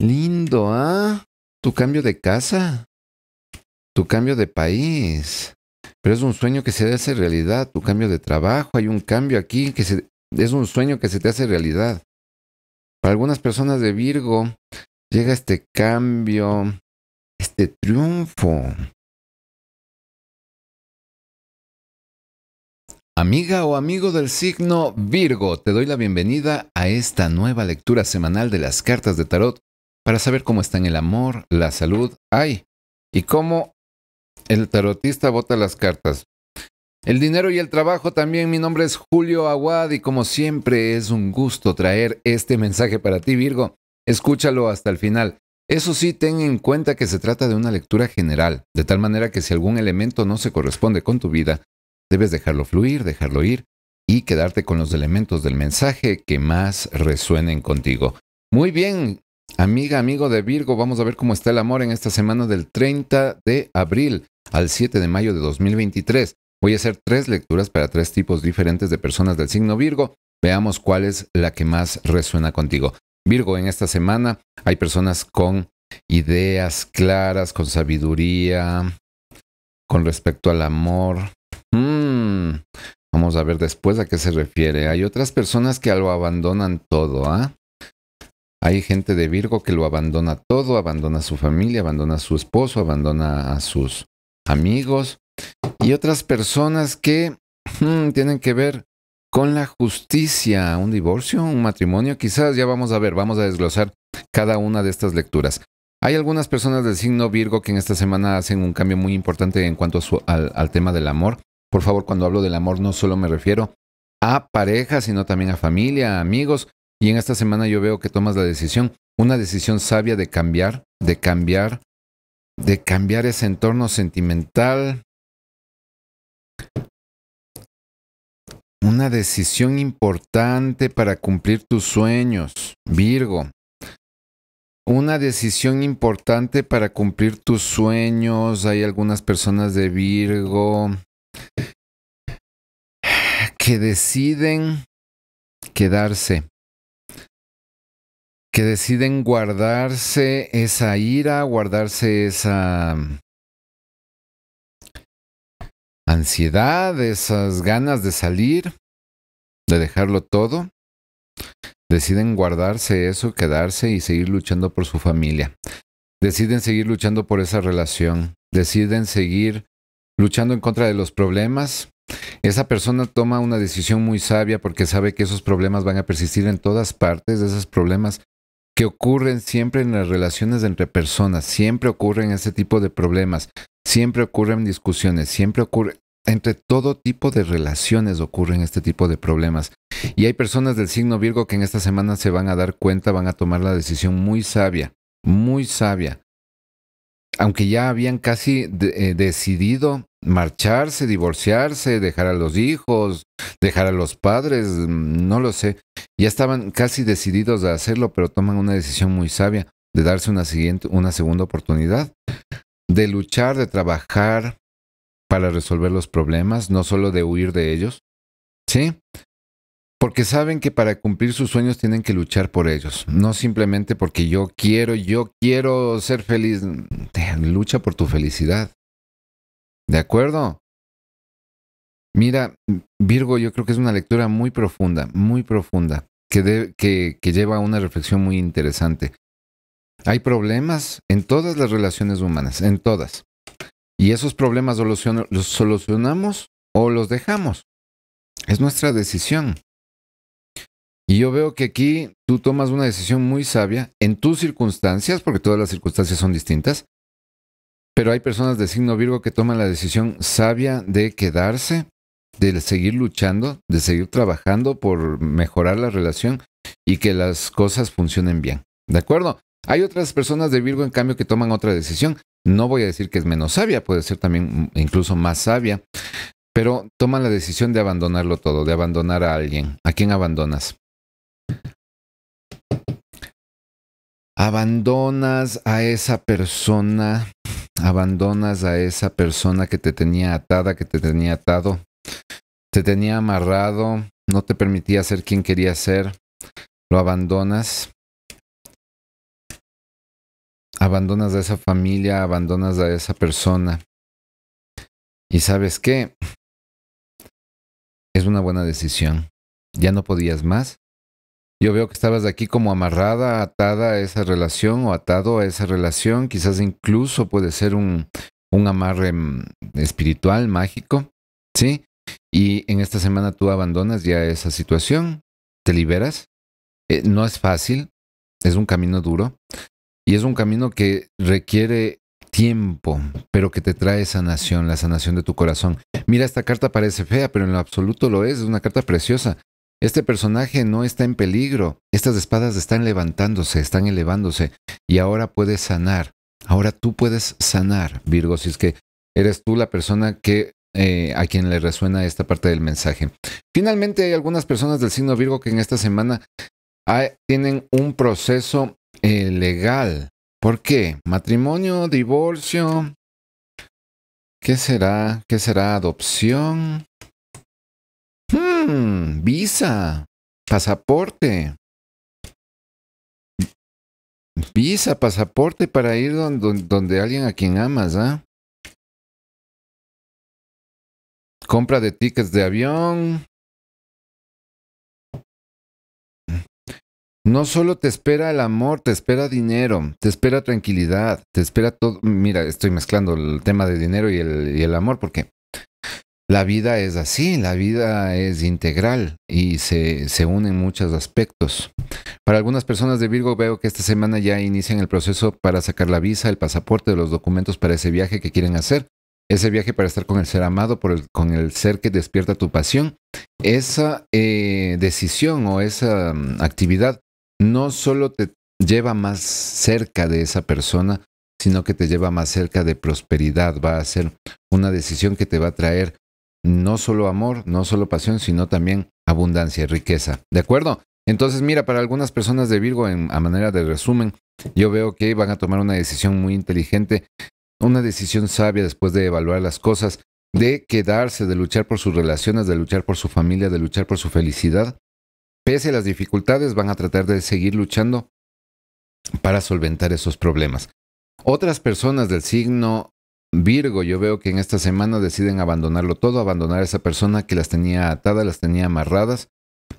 Lindo, ¿ah? Tu cambio de casa, tu cambio de país. Pero es un sueño que se hace realidad, tu cambio de trabajo, hay un cambio aquí que es un sueño que se te hace realidad. Para algunas personas de Virgo llega este cambio, este triunfo. Amiga o amigo del signo Virgo, te doy la bienvenida a esta nueva lectura semanal de las cartas de tarot para saber cómo están el amor, la salud, ay, y cómo el tarotista bota las cartas. El dinero y el trabajo también. Mi nombre es Julio Aguad y como siempre es un gusto traer este mensaje para ti, Virgo. Escúchalo hasta el final. Eso sí, ten en cuenta que se trata de una lectura general, de tal manera que si algún elemento no se corresponde con tu vida, debes dejarlo fluir, dejarlo ir y quedarte con los elementos del mensaje que más resuenen contigo. Muy bien, Amiga, amigo de Virgo, vamos a ver cómo está el amor en esta semana del 30 de abril al 7 de mayo de 2023. Voy a hacer tres lecturas para tres tipos diferentes de personas del signo Virgo. Veamos cuál es la que más resuena contigo. Virgo, en esta semana hay personas con ideas claras, con sabiduría, con respecto al amor. Mm, vamos a ver después a qué se refiere. Hay otras personas que lo abandonan todo, ¿ah? Hay gente de Virgo que lo abandona todo, abandona a su familia, abandona a su esposo, abandona a sus amigos y otras personas que mm, tienen que ver con la justicia, un divorcio, un matrimonio, quizás ya vamos a ver, vamos a desglosar cada una de estas lecturas. Hay algunas personas del signo Virgo que en esta semana hacen un cambio muy importante en cuanto al, al tema del amor. Por favor, cuando hablo del amor no solo me refiero a pareja, sino también a familia, a amigos. Y en esta semana yo veo que tomas la decisión, una decisión sabia de cambiar, de cambiar, de cambiar ese entorno sentimental. Una decisión importante para cumplir tus sueños, Virgo. Una decisión importante para cumplir tus sueños. Hay algunas personas de Virgo que deciden quedarse que deciden guardarse esa ira, guardarse esa ansiedad, esas ganas de salir, de dejarlo todo. Deciden guardarse eso, quedarse y seguir luchando por su familia. Deciden seguir luchando por esa relación. Deciden seguir luchando en contra de los problemas. Esa persona toma una decisión muy sabia porque sabe que esos problemas van a persistir en todas partes. Esos problemas que ocurren siempre en las relaciones entre personas, siempre ocurren ese tipo de problemas, siempre ocurren discusiones, siempre ocurre, entre todo tipo de relaciones ocurren este tipo de problemas. Y hay personas del signo Virgo que en esta semana se van a dar cuenta, van a tomar la decisión muy sabia, muy sabia. Aunque ya habían casi eh, decidido marcharse, divorciarse, dejar a los hijos, dejar a los padres, mm, no lo sé. Ya estaban casi decididos a hacerlo, pero toman una decisión muy sabia de darse una, siguiente, una segunda oportunidad, de luchar, de trabajar para resolver los problemas, no solo de huir de ellos, ¿sí? Porque saben que para cumplir sus sueños tienen que luchar por ellos, no simplemente porque yo quiero, yo quiero ser feliz, lucha por tu felicidad. ¿De acuerdo? Mira, Virgo, yo creo que es una lectura muy profunda, muy profunda, que, lleva a una reflexión muy interesante. Hay problemas en todas las relaciones humanas, en todas. Y esos problemas los solucionamos o los dejamos. Es nuestra decisión. Y yo veo que aquí tú tomas una decisión muy sabia en tus circunstancias, porque todas las circunstancias son distintas, pero hay personas de signo Virgo que toman la decisión sabia de quedarse, de seguir luchando, de seguir trabajando por mejorar la relación y que las cosas funcionen bien. ¿De acuerdo? Hay otras personas de Virgo, en cambio, que toman otra decisión. No voy a decir que es menos sabia, puede ser también incluso más sabia, pero toman la decisión de abandonarlo todo, de abandonar a alguien. ¿A quién abandonas? Abandonas a esa persona abandonas a esa persona que te tenía atada, que te tenía atado, te tenía amarrado, no te permitía ser quien quería ser, lo abandonas. Abandonas a esa familia, abandonas a esa persona. Y sabes qué? Es una buena decisión. Ya no podías más. Yo veo que estabas de aquí como amarrada, atada a esa relación o atado a esa relación. Quizás incluso puede ser un, un amarre mm, espiritual, mágico, ¿sí? Y en esta semana tú abandonas ya esa situación, te liberas. Eh, no es fácil, es un camino duro y es un camino que requiere tiempo, pero que te trae sanación, la sanación de tu corazón. Mira, esta carta parece fea, pero en lo absoluto lo es, es una carta preciosa. Este personaje no está en peligro. Estas espadas están levantándose, están elevándose. Y ahora puedes sanar. Ahora tú puedes sanar, Virgo, si es que eres tú la persona que eh, a quien le resuena esta parte del mensaje. Finalmente, hay algunas personas del signo Virgo que en esta semana ah, tienen un proceso eh, legal. ¿Por qué? Matrimonio, divorcio. ¿Qué será? ¿Qué será adopción? Mm, visa, pasaporte. Visa, pasaporte para ir donde, donde, alguien a quien amas, ¿ah? Compra de tickets de avión. No solo te espera el amor, te espera dinero, te espera tranquilidad, te espera todo. Mira, estoy mezclando el tema de dinero y el, y el amor porque la vida es así, la vida es integral y se, une en muchos aspectos. Para algunas personas de Virgo veo que esta semana ya inician el proceso para sacar la visa, el pasaporte, los documentos para ese viaje que quieren hacer. Ese viaje para estar con el ser amado, con el ser que despierta tu pasión. Esa eh, decisión o esa mm, actividad no solo te lleva más cerca de esa persona, sino que te lleva más cerca de prosperidad. Va a ser una decisión que te va a traer no solo amor, no solo pasión, sino también abundancia y riqueza. ¿De acuerdo? Entonces, mira, para algunas personas de Virgo, a manera de resumen, yo veo que van a tomar una decisión muy inteligente, una decisión sabia después de evaluar las cosas, de quedarse, de luchar por sus relaciones, de luchar por su familia, de luchar por su felicidad. Pese a las dificultades, van a tratar de seguir luchando para solventar esos problemas. Otras personas del signo Virgo, yo veo que en esta semana deciden abandonarlo todo, abandonar a esa persona que las tenía atadas, las tenía amarradas,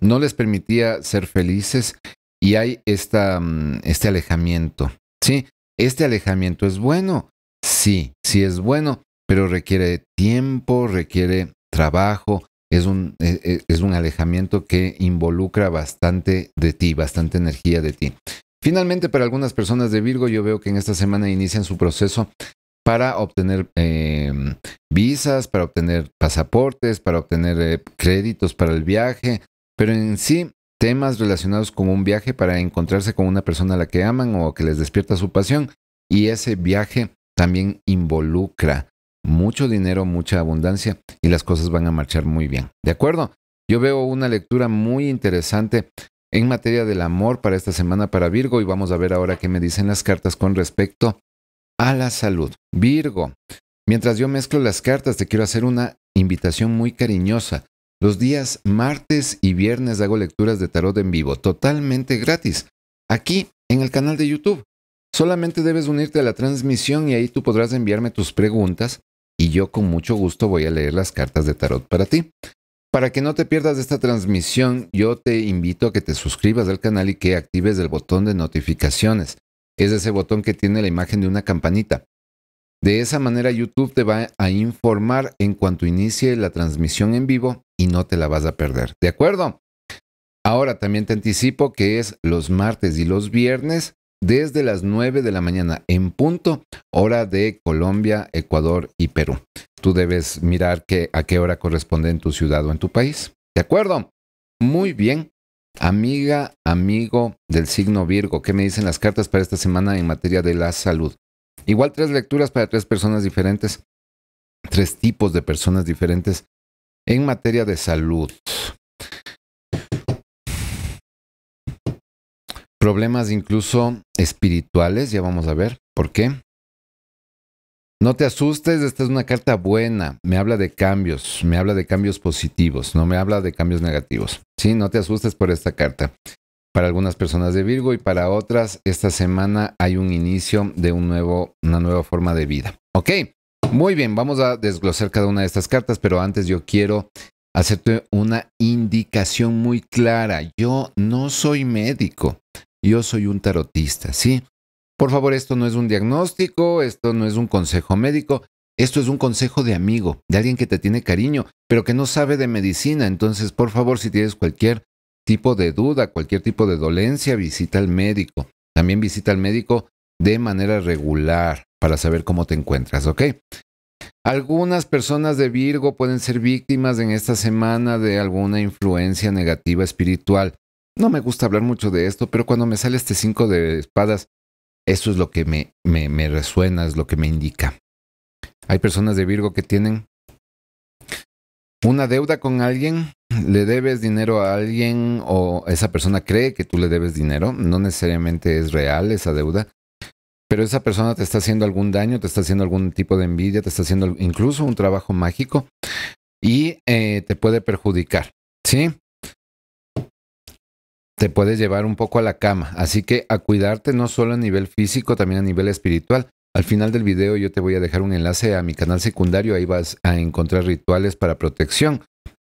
no les permitía ser felices y hay esta, mm, este alejamiento. Sí, este alejamiento es bueno, sí, sí es bueno, pero requiere tiempo, requiere trabajo, es un, es, e, es un alejamiento que involucra bastante de ti, bastante energía de ti. Finalmente, para algunas personas de Virgo, yo veo que en esta semana inician su proceso para obtener em, visas, para obtener pasaportes, para obtener eh, créditos para el viaje, pero en sí temas relacionados con un viaje para encontrarse con una persona a la que aman o que les despierta su pasión. Y ese viaje también involucra mucho dinero, mucha abundancia y las cosas van a marchar muy bien. ¿De acuerdo? Yo veo una lectura muy interesante en materia del amor para esta semana para Virgo y vamos a ver ahora qué me dicen las cartas con respecto a la salud. Virgo, mientras yo mezclo las cartas, te quiero hacer una invitación muy cariñosa. Los días martes y viernes hago lecturas de tarot en vivo, totalmente gratis, aquí en el canal de YouTube. Solamente debes unirte a la transmisión y ahí tú podrás enviarme tus preguntas y yo con mucho gusto voy a leer las cartas de tarot para ti. Para que no te pierdas de esta transmisión, yo te invito a que te suscribas al canal y que actives el botón de notificaciones es ese botón que tiene la imagen de una campanita. De esa manera YouTube te va a informar en cuanto inicie la transmisión en vivo y no te la vas a perder. ¿De acuerdo? Ahora también te anticipo que es los martes y los viernes desde las 9 de la mañana en punto, hora de Colombia, Ecuador y Perú. Tú debes mirar que, a qué hora corresponde en tu ciudad o en tu país. ¿De acuerdo? Muy bien. Amiga, amigo del signo Virgo, ¿qué me dicen las cartas para esta semana en materia de la salud? Igual tres lecturas para tres personas diferentes, tres tipos de personas diferentes en materia de salud. Problemas incluso espirituales, ya vamos a ver por qué. No te asustes, esta es una carta buena. Me habla de cambios, me habla de cambios positivos, no me habla de cambios negativos. Sí, no te asustes por esta carta. Para algunas personas de Virgo y para otras, esta semana hay un inicio de un nuevo, una nueva forma de vida. Ok, muy bien, vamos a desglosar cada una de estas cartas, pero antes yo quiero hacerte una indicación muy clara. Yo no soy médico, yo soy un tarotista, ¿sí? Por favor, esto no es un diagnóstico, esto no es un consejo médico, esto es un consejo de amigo, de alguien que te tiene cariño, pero que no sabe de medicina. Entonces, por favor, si tienes cualquier tipo de duda, cualquier tipo de dolencia, visita al médico. También visita al médico de manera regular para saber cómo te encuentras, ¿ok? Algunas personas de Virgo pueden ser víctimas en esta semana de alguna influencia negativa espiritual. No me gusta hablar mucho de esto, pero cuando me sale este 5 de espadas, eso es lo que me, resuena, es lo que me indica. Hay personas de Virgo que tienen una deuda con alguien, le debes dinero a alguien o esa persona cree que tú le debes dinero, no necesariamente es real esa deuda, pero esa persona te está haciendo algún daño, te está haciendo algún tipo de envidia, te está haciendo incluso un trabajo mágico y eh, te puede perjudicar, ¿sí? te puedes llevar un poco a la cama. Así que a cuidarte no solo a nivel físico, también a nivel espiritual. Al final del video yo te voy a dejar un enlace a mi canal secundario, ahí vas a encontrar rituales para protección.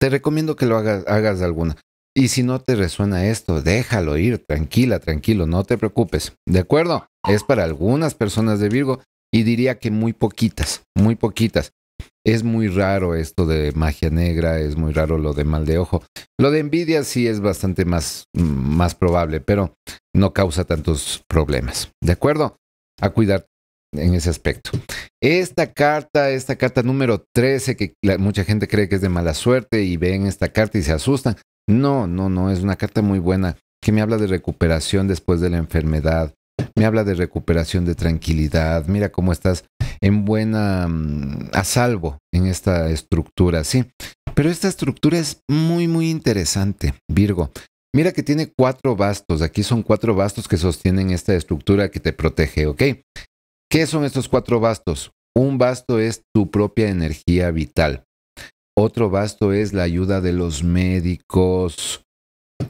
Te recomiendo que lo hagas, hagas alguna. Y si no te resuena esto, déjalo ir, tranquila, tranquilo, no te preocupes. ¿De acuerdo? Es para algunas personas de Virgo y diría que muy poquitas, muy poquitas es muy raro esto de magia negra, es muy raro lo de mal de ojo. Lo de envidia sí es bastante más, mm, más probable, pero no causa tantos problemas. ¿De acuerdo? A cuidar en ese aspecto. Esta carta, esta carta número 13, que mucha gente cree que es de mala suerte y ven esta carta y se asustan. No, no, no, es una carta muy buena que me habla de recuperación después de la enfermedad, me habla de recuperación de tranquilidad, mira cómo estás en buena, mm, a salvo en esta estructura, ¿sí? Pero esta estructura es muy, muy interesante, Virgo. Mira que tiene cuatro bastos, aquí son cuatro bastos que sostienen esta estructura que te protege, ¿ok? ¿Qué son estos cuatro bastos? Un basto es tu propia energía vital. Otro basto es la ayuda de los médicos.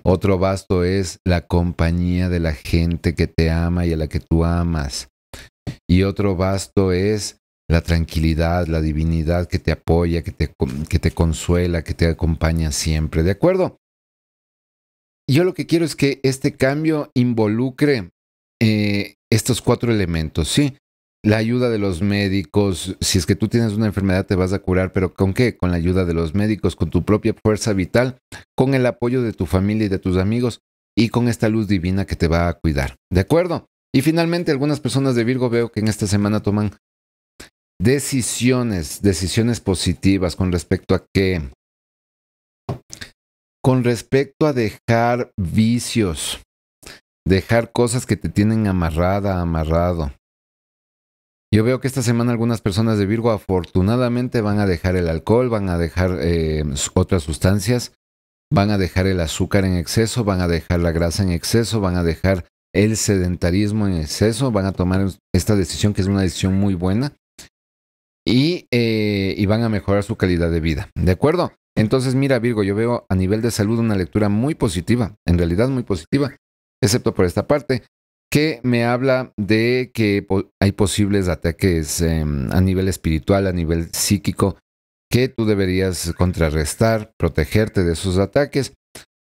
Otro basto es la compañía de la gente que te ama y a la que tú amas y otro vasto es la tranquilidad, la divinidad que te apoya, que te, consuela, que te acompaña siempre. ¿De acuerdo? Yo lo que quiero es que este cambio involucre eh, estos cuatro elementos, ¿sí? La ayuda de los médicos, si es que tú tienes una enfermedad te vas a curar, pero ¿con qué? Con la ayuda de los médicos, con tu propia fuerza vital, con el apoyo de tu familia y de tus amigos y con esta luz divina que te va a cuidar. ¿De acuerdo? Y finalmente, algunas personas de Virgo veo que en esta semana toman decisiones, decisiones positivas con respecto a qué. Con respecto a dejar vicios, dejar cosas que te tienen amarrada, amarrado. Yo veo que esta semana algunas personas de Virgo afortunadamente van a dejar el alcohol, van a dejar eh, otras sustancias, van a dejar el azúcar en exceso, van a dejar la grasa en exceso, van a dejar el sedentarismo en exceso, van a tomar esta decisión que es una decisión muy buena eh, y, van a mejorar su calidad de vida. ¿De acuerdo? Entonces, mira Virgo, yo veo a nivel de salud una lectura muy positiva, en realidad muy positiva, excepto por esta parte que me habla de que hay posibles ataques em, a nivel espiritual, a nivel psíquico, que tú deberías contrarrestar, protegerte de esos ataques.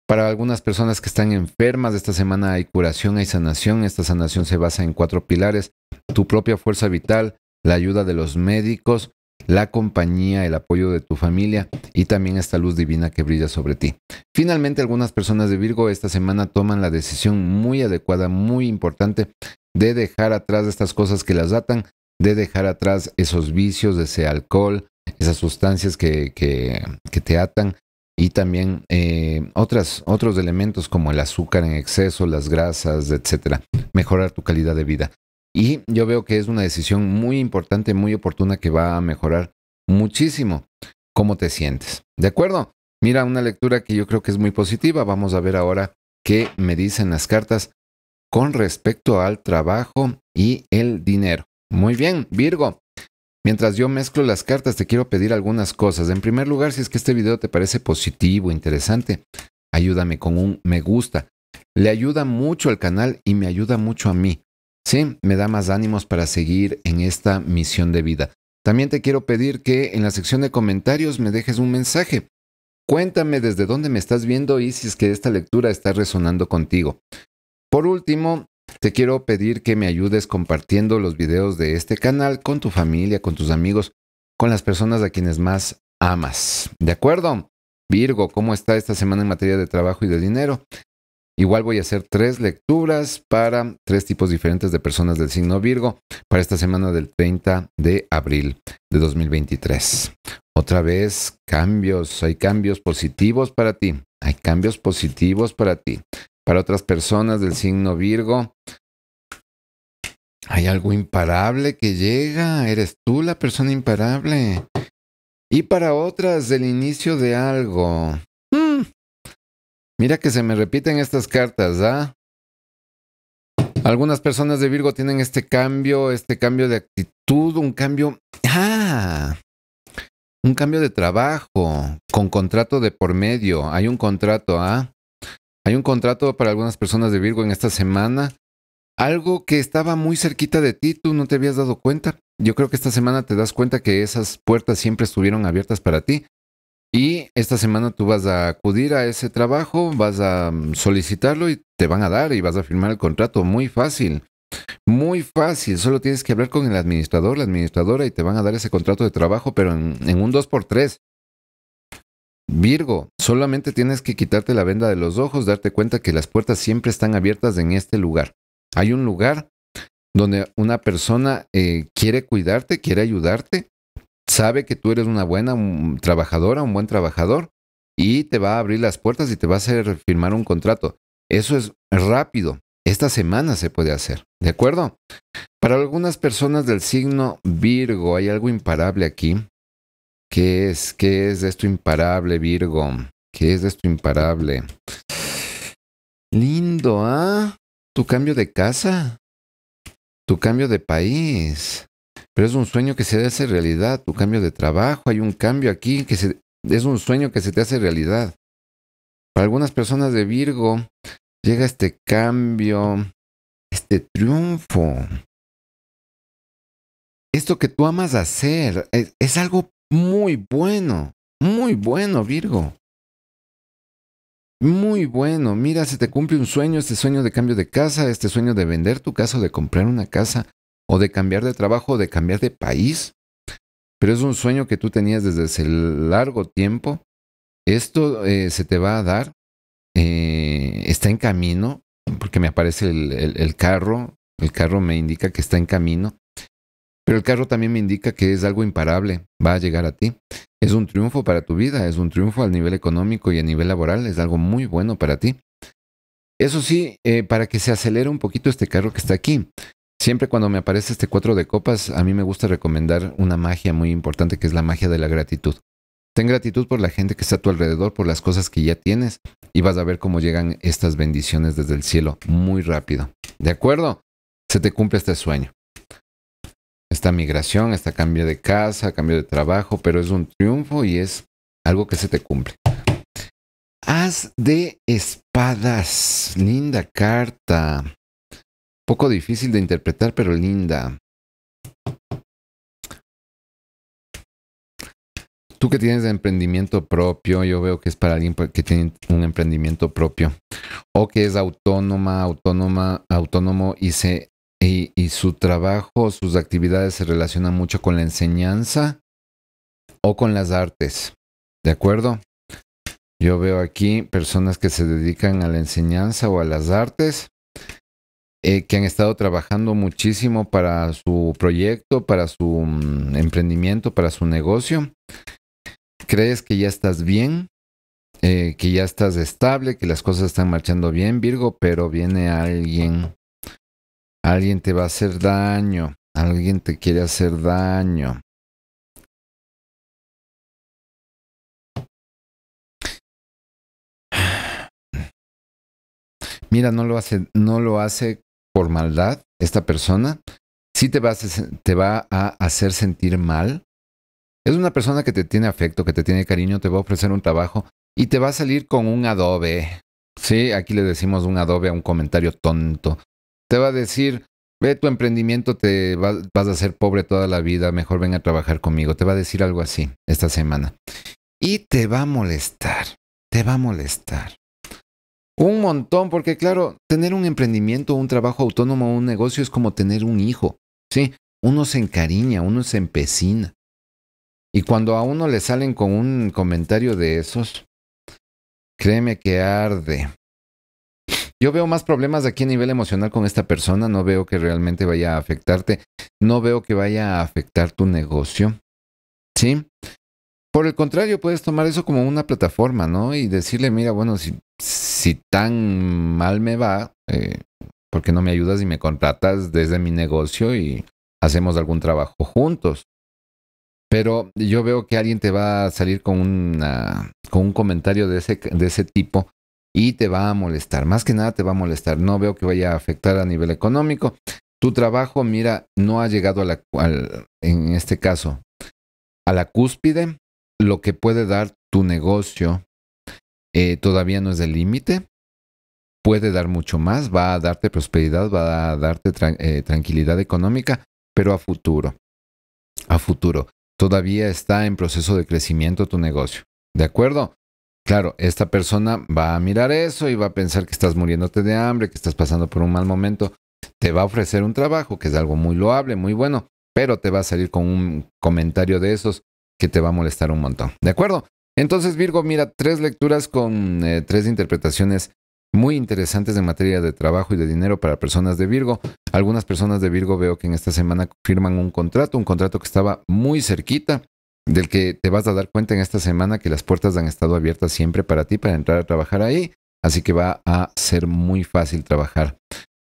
Para algunas personas que están enfermas, esta semana hay curación, hay sanación. Esta sanación se basa en cuatro pilares. Tu propia fuerza vital, la ayuda de los médicos, la compañía, el apoyo de tu familia y también esta luz divina que brilla sobre ti. Finalmente, algunas personas de Virgo esta semana toman la decisión muy adecuada, muy importante, de dejar atrás estas cosas que las atan, de dejar atrás esos vicios, ese alcohol, esas sustancias que, que, que te atan, y también eh, otros elementos como el azúcar en exceso, las grasas, etcétera. Mejorar tu calidad de vida. Y yo veo que es una decisión muy importante, muy oportuna que va a mejorar muchísimo cómo te sientes. ¿De acuerdo? Mira, una lectura que yo creo que es muy positiva. Vamos a ver ahora qué me dicen las cartas con respecto al trabajo y el dinero. Muy bien, Virgo. Mientras yo mezclo las cartas, te quiero pedir algunas cosas. En primer lugar, si es que este video te parece positivo, interesante, ayúdame con un me gusta. Le ayuda mucho al canal y me ayuda mucho a mí. Sí, me da más ánimos para seguir en esta misión de vida. También te quiero pedir que en la sección de comentarios me dejes un mensaje. Cuéntame desde dónde me estás viendo y si es que esta lectura está resonando contigo. Por último, te quiero pedir que me ayudes compartiendo los videos de este canal con tu familia, con tus amigos, con las personas a quienes más amas. ¿De acuerdo? Virgo, ¿cómo está esta semana en materia de trabajo y de dinero? Igual voy a hacer tres lecturas para tres tipos diferentes de personas del signo Virgo para esta semana del 30 de abril de 2023. Otra vez, cambios, hay cambios positivos para ti, hay cambios positivos para ti. Para otras personas del signo Virgo, hay algo imparable que llega. Eres tú la persona imparable. Y para otras, del inicio de algo. Mm. Mira que se me repiten estas cartas, ¿ah? Algunas personas de Virgo tienen este cambio, este cambio de actitud, un cambio. ¡Ah! Un cambio de trabajo con contrato de por medio. Hay un contrato, ¿ah? Hay un contrato para algunas personas de Virgo en esta semana. Algo que estaba muy cerquita de ti, tú no te habías dado cuenta. Yo creo que esta semana te das cuenta que esas puertas siempre estuvieron abiertas para ti. Y esta semana tú vas a acudir a ese trabajo, vas a mm, solicitarlo y te van a dar y vas a firmar el contrato. Muy fácil, muy fácil. Solo tienes que hablar con el administrador, la administradora y te van a dar ese contrato de trabajo, pero en, un 2x3. Virgo, solamente tienes que quitarte la venda de los ojos, darte cuenta que las puertas siempre están abiertas en este lugar. Hay un lugar donde una persona eh, quiere cuidarte, quiere ayudarte, sabe que tú eres una buena trabajadora, un buen trabajador, y te va a abrir las puertas y te va a hacer firmar un contrato. Eso es rápido. Esta semana se puede hacer, ¿de acuerdo? Para algunas personas del signo Virgo hay algo imparable aquí ¿Qué es? ¿Qué es esto imparable, Virgo? ¿Qué es esto imparable? Lindo, ¿ah? Tu cambio de casa, tu cambio de país. Pero es un sueño que se hace realidad, tu cambio de trabajo. Hay un cambio aquí que es un sueño que se te hace realidad. Para algunas personas de Virgo llega este cambio, este triunfo. Esto que tú amas hacer es algo muy bueno, muy bueno, Virgo. Muy bueno, mira, se te cumple un sueño, este sueño de cambio de casa, este sueño de vender tu casa, o de comprar una casa, o de cambiar de trabajo, o de cambiar de país. Pero es un sueño que tú tenías desde hace largo tiempo. Esto eh, se te va a dar, eh, está en camino, porque me aparece el carro, el carro me indica que está en camino. Pero el carro también me indica que es algo imparable, va a llegar a ti. Es un triunfo para tu vida, es un triunfo al nivel económico y a nivel laboral, es algo muy bueno para ti. Eso sí, eh, para que se acelere un poquito este carro que está aquí. Siempre cuando me aparece este cuatro de copas, a mí me gusta recomendar una magia muy importante que es la magia de la gratitud. Ten gratitud por la gente que está a tu alrededor, por las cosas que ya tienes y vas a ver cómo llegan estas bendiciones desde el cielo muy rápido. ¿De acuerdo? Se te cumple este sueño esta migración, este cambio de casa, cambio de trabajo, pero es un triunfo y es algo que se te cumple. Haz de espadas, linda carta. Poco difícil de interpretar, pero linda. Tú que tienes emprendimiento propio, yo veo que es para alguien que tiene un emprendimiento propio o que es autónoma, autónoma, autónomo y se y, su trabajo, sus actividades se relacionan mucho con la enseñanza o con las artes. ¿De acuerdo? Yo veo aquí personas que se dedican a la enseñanza o a las artes, eh, que han estado trabajando muchísimo para su proyecto, para su mm, emprendimiento, para su negocio. ¿Crees que ya estás bien? Eh, que ya estás estable, que las cosas están marchando bien, Virgo, pero viene alguien Alguien te va a hacer daño. Alguien te quiere hacer daño. Mira, no lo hace, no lo hace por maldad esta persona. Sí te va, a, te va a hacer sentir mal. Es una persona que te tiene afecto, que te tiene cariño, te va a ofrecer un trabajo y te va a salir con un adobe. Sí, aquí le decimos un adobe a un comentario tonto te va a decir, ve tu emprendimiento, te vas a ser pobre toda la vida, mejor ven a trabajar conmigo. Te va a decir algo así esta semana. Y te va a molestar, te va a molestar. Un montón, porque claro, tener un emprendimiento, un trabajo autónomo, un negocio es como tener un hijo, ¿sí? Uno se encariña, uno se empecina. Y cuando a uno le salen con un comentario de esos, créeme que arde, yo veo más problemas aquí a nivel emocional con esta persona, no veo que realmente vaya a afectarte, no veo que vaya a afectar tu negocio. ¿Sí? Por el contrario, puedes tomar eso como una plataforma, ¿no? Y decirle, mira, bueno, si, si tan mal me va, eh, ¿por qué no me ayudas y me contratas desde mi negocio y hacemos algún trabajo juntos? Pero yo veo que alguien te va a salir con, una, con un comentario de ese, de ese tipo y te va a molestar. Más que nada te va a molestar. No veo que vaya a afectar a nivel económico. Tu trabajo, mira, no ha llegado a la, en este caso, a la cúspide. Lo que puede dar tu negocio eh, todavía no es el límite. Puede dar mucho más, va a darte prosperidad, va a darte eh, tranquilidad económica, pero a futuro. A futuro. Todavía está en proceso de crecimiento tu negocio. ¿De acuerdo? Claro, esta persona va a mirar eso y va a pensar que estás muriéndote de hambre, que estás pasando por un mal momento. Te va a ofrecer un trabajo, que es algo muy loable, muy bueno, pero te va a salir con un comentario de esos que te va a molestar un montón. ¿De acuerdo? Entonces, Virgo, mira, tres lecturas con eh, tres interpretaciones muy interesantes en materia de trabajo y de dinero para personas de Virgo. Algunas personas de Virgo veo que en esta semana firman un contrato, un contrato que estaba muy cerquita del que te vas a dar cuenta en esta semana que las puertas han estado abiertas siempre para ti para entrar a trabajar ahí. Así que va a ser muy fácil trabajar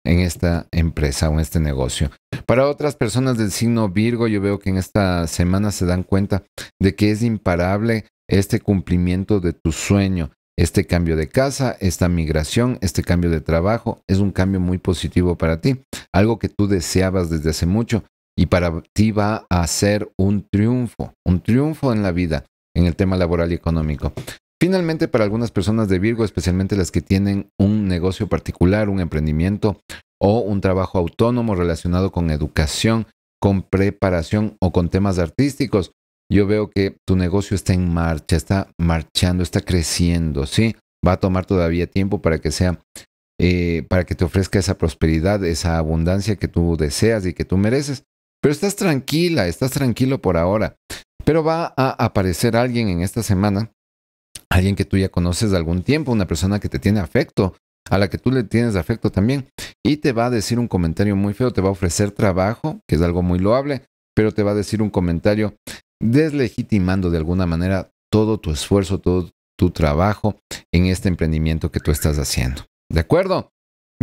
en esta empresa o en este negocio. Para otras personas del signo Virgo, yo veo que en esta semana se dan cuenta de que es imparable este cumplimiento de tu sueño, este cambio de casa, esta migración, este cambio de trabajo. Es un cambio muy positivo para ti, algo que tú deseabas desde hace mucho y para ti va a ser un triunfo, un triunfo en la vida, en el tema laboral y económico. Finalmente, para algunas personas de Virgo, especialmente las que tienen un negocio particular, un emprendimiento o un trabajo autónomo relacionado con educación, con preparación o con temas artísticos, yo veo que tu negocio está en marcha, está marchando, está creciendo, ¿sí? Va a tomar todavía tiempo para que sea, eh, para que te ofrezca esa prosperidad, esa abundancia que tú deseas y que tú mereces. Pero estás tranquila, estás tranquilo por ahora. Pero va a aparecer alguien en esta semana, alguien que tú ya conoces de algún tiempo, una persona que te tiene afecto, a la que tú le tienes afecto también, y te va a decir un comentario muy feo, te va a ofrecer trabajo, que es algo muy loable, pero te va a decir un comentario deslegitimando de alguna manera todo tu esfuerzo, todo tu trabajo en este emprendimiento que tú estás haciendo. ¿De acuerdo?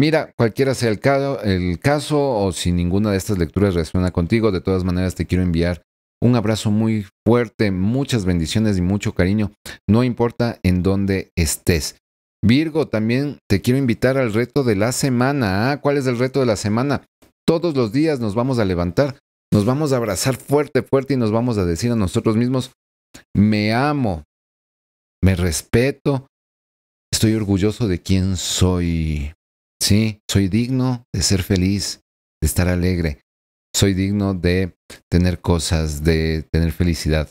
Mira, cualquiera sea el caso, o si ninguna de estas lecturas resuena contigo, de todas maneras te quiero enviar un abrazo muy fuerte, muchas bendiciones y mucho cariño, no importa en dónde estés. Virgo, también te quiero invitar al reto de la semana. ¿ah? ¿Cuál es el reto de la semana? Todos los días nos vamos a levantar, nos vamos a abrazar fuerte, fuerte y nos vamos a decir a nosotros mismos, me amo, me respeto, estoy orgulloso de quién soy. Sí, soy digno de ser feliz, de estar alegre. Soy digno de tener cosas, de tener felicidad.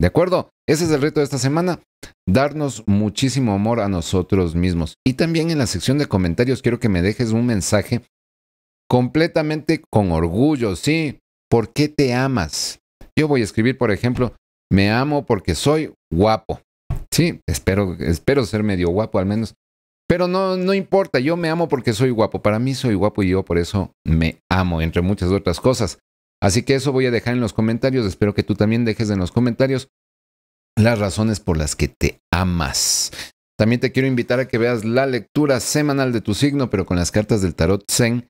¿De acuerdo? Ese es el reto de esta semana. Darnos muchísimo amor a nosotros mismos. Y también en la sección de comentarios quiero que me dejes un mensaje completamente con orgullo, ¿sí? ¿Por qué te amas? Yo voy a escribir, por ejemplo, me amo porque soy guapo. Sí, espero, espero ser medio guapo al menos. Pero no, no importa, yo me amo porque soy guapo. Para mí soy guapo y yo por eso me amo, entre muchas otras cosas. Así que eso voy a dejar en los comentarios. Espero que tú también dejes en los comentarios las razones por las que te amas. También te quiero invitar a que veas la lectura semanal de tu signo, pero con las cartas del tarot Zen.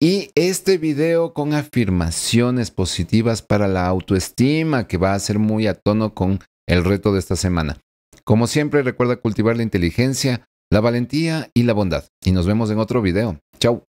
Y este video con afirmaciones positivas para la autoestima que va a ser muy a tono con el reto de esta semana. Como siempre, recuerda cultivar la inteligencia, la valentía y la bondad. Y nos vemos en otro video. Chau.